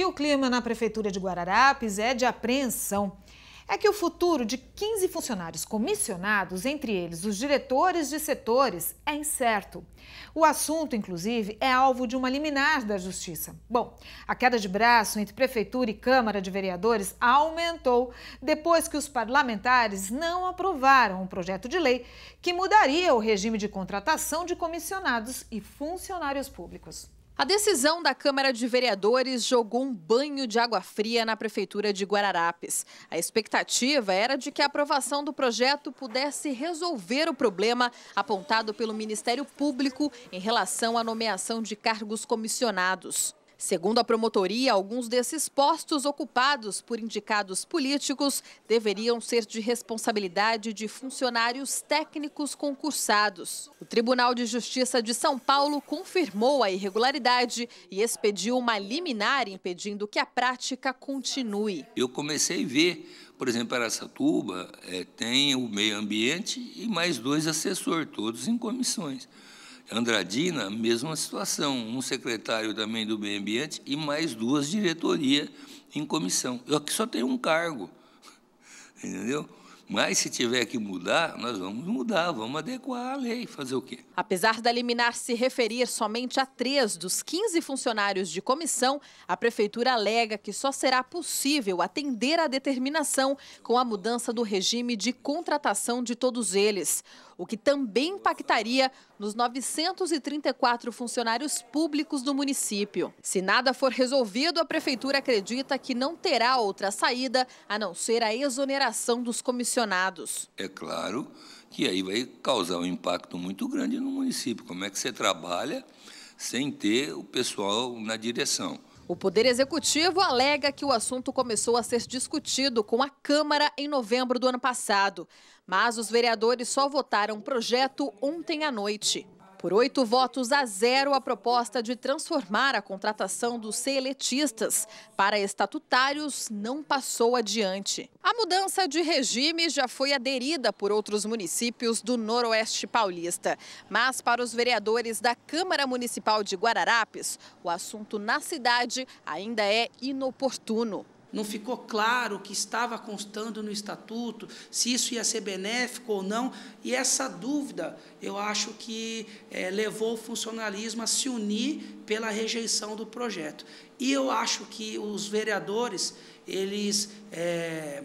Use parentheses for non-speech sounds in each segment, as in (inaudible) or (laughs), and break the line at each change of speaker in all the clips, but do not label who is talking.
E o clima na Prefeitura de Guararapes é de apreensão. É que o futuro de 15 funcionários comissionados, entre eles os diretores de setores, é incerto. O assunto, inclusive, é alvo de uma liminar da Justiça. Bom, a queda de braço entre Prefeitura e Câmara de Vereadores aumentou depois que os parlamentares não aprovaram um projeto de lei que mudaria o regime de contratação de comissionados e funcionários públicos.
A decisão da Câmara de Vereadores jogou um banho de água fria na Prefeitura de Guararapes. A expectativa era de que a aprovação do projeto pudesse resolver o problema apontado pelo Ministério Público em relação à nomeação de cargos comissionados. Segundo a promotoria, alguns desses postos ocupados por indicados políticos deveriam ser de responsabilidade de funcionários técnicos concursados. O Tribunal de Justiça de São Paulo confirmou a irregularidade e expediu uma liminar impedindo que a prática continue.
Eu comecei a ver, por exemplo, Aracatuba é, eh, tem o meio ambiente e mais dois assessores, todos em comissões. Andradina, mesma situação, um secretário também do meio ambiente e mais duas diretorias em comissão. Eu aqui só tenho um cargo, (laughs) entendeu? Mas se tiver que mudar, nós vamos mudar, vamos adequar a lei, fazer o quê?
Apesar da liminar se referir somente a três dos 15 funcionários de comissão, a prefeitura alega que só será possível atender à determinação com a mudança do regime de contratação de todos eles o que também impactaria nos 934 funcionários públicos do município. Se nada for resolvido, a prefeitura acredita que não terá outra saída a não ser a exoneração dos comissionados.
É claro que aí vai causar um impacto muito grande no município. Como é que você trabalha sem ter o pessoal na direção?
O Poder Executivo alega que o assunto começou a ser discutido com a Câmara em novembro do ano passado, mas os vereadores só votaram o projeto ontem à noite. Por oito votos a zero, a proposta de transformar a contratação dos seletistas para estatutários não passou adiante. A mudança de regime já foi aderida por outros municípios do Noroeste Paulista. Mas para os vereadores da Câmara Municipal de Guararapes, o assunto na cidade ainda é
inoportuno. Não ficou claro o que estava constando no estatuto, se isso ia ser benéfico ou não, e essa dúvida eu acho que é, levou o funcionalismo a se unir pela rejeição do projeto. E eu acho que os vereadores, eles. É,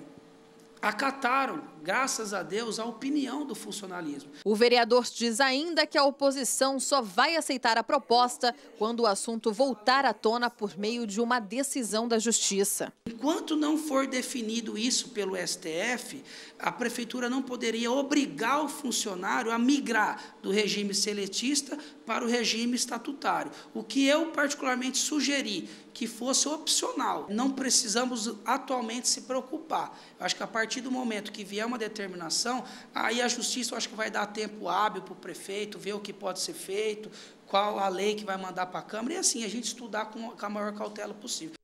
acataram, graças a Deus, a opinião do funcionalismo.
O vereador diz ainda que a oposição só vai aceitar a proposta quando o assunto voltar à tona por meio de uma decisão da Justiça.
Enquanto não for definido isso pelo STF, a Prefeitura não poderia obrigar o funcionário a migrar do regime seletista para o regime estatutário. O que eu particularmente sugeri que fosse opcional. Não precisamos atualmente se preocupar. Eu acho que a parte partir do momento que vier uma determinação, aí a justiça eu acho que vai dar tempo hábil para o prefeito ver o que pode ser feito, qual a lei que vai mandar para a Câmara, e assim a gente estudar com a maior cautela possível.